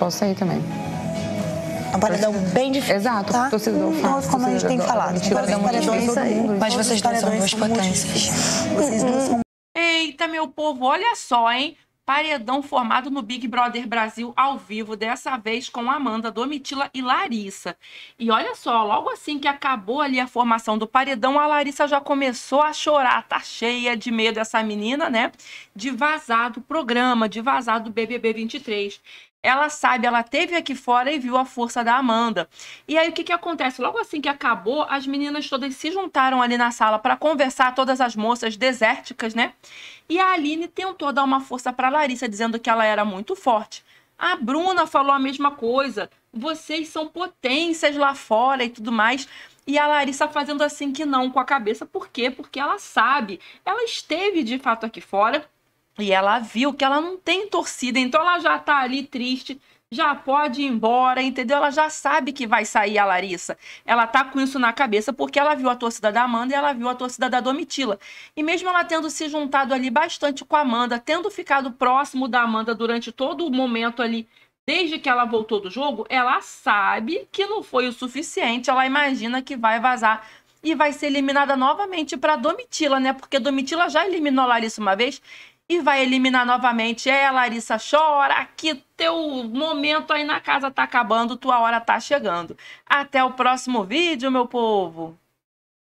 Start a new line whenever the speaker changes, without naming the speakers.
Posso sair também. É um paredão bem difícil. Exato, tá? torcedor hum, fácil. Como a gente tem falado. Agora, os paredões aí. Mas vocês dois são duas potências. Eita, meu povo, olha só, hein? Paredão formado no Big Brother Brasil ao vivo, dessa vez com Amanda Domitila e Larissa. E olha só, logo assim que acabou ali a formação do paredão, a Larissa já começou a chorar, tá cheia de medo essa menina, né? De vazar do programa, de vazar do BBB 23 ela sabe, ela teve aqui fora e viu a força da Amanda. E aí o que, que acontece? Logo assim que acabou, as meninas todas se juntaram ali na sala para conversar, todas as moças desérticas, né? E a Aline tentou dar uma força para Larissa, dizendo que ela era muito forte. A Bruna falou a mesma coisa. Vocês são potências lá fora e tudo mais. E a Larissa fazendo assim que não com a cabeça. Por quê? Porque ela sabe. Ela esteve de fato aqui fora e ela viu que ela não tem torcida, então ela já tá ali triste, já pode ir embora, entendeu? Ela já sabe que vai sair a Larissa. Ela tá com isso na cabeça porque ela viu a torcida da Amanda e ela viu a torcida da Domitila. E mesmo ela tendo se juntado ali bastante com a Amanda, tendo ficado próximo da Amanda durante todo o momento ali, desde que ela voltou do jogo, ela sabe que não foi o suficiente, ela imagina que vai vazar e vai ser eliminada novamente para Domitila, né? Porque Domitila já eliminou a Larissa uma vez e vai eliminar novamente. É, Larissa, chora que teu momento aí na casa tá acabando, tua hora tá chegando. Até o próximo vídeo, meu povo.